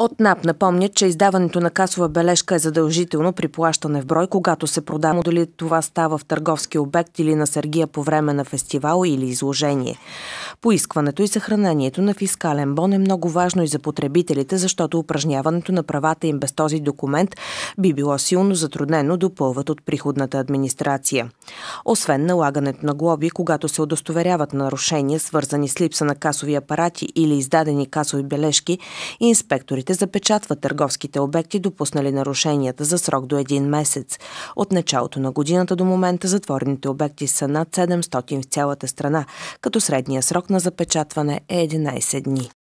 От НАП напомнят, че издаването на касова бележка е задължително при плащане в брой, когато се продава дали това става в търговски обект или на Сергия по време на фестивал или изложение. Поискването и съхранението на фискален бон е много важно и за потребителите, защото упражняването на правата им без този документ би било силно затруднено, допълват от приходната администрация. Освен налагането на глоби, когато се удостоверяват нарушения, свързани с липса на касови апарати или издадени касови бележки, инспекторите служителите запечатват търговските обекти, допуснали нарушенията за срок до един месец. От началото на годината до момента затворните обекти са над 700 в цялата страна, като средния срок на запечатване е 11 дни.